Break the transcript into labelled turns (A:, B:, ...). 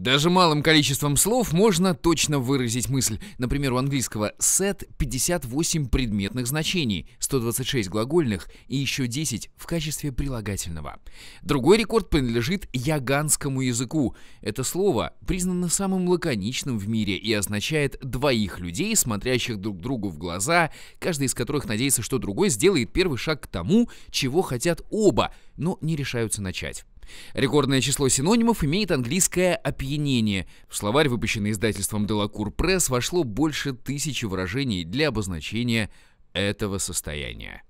A: Даже малым количеством слов можно точно выразить мысль. Например, у английского set 58 предметных значений, 126 глагольных и еще 10 в качестве прилагательного. Другой рекорд принадлежит яганскому языку. Это слово признано самым лаконичным в мире и означает двоих людей, смотрящих друг другу в глаза, каждый из которых надеется, что другой сделает первый шаг к тому, чего хотят оба, но не решаются начать. Рекордное число синонимов имеет английское «опьянение». В словарь, выпущенный издательством Делакур Пресс, вошло больше тысячи выражений для обозначения этого состояния.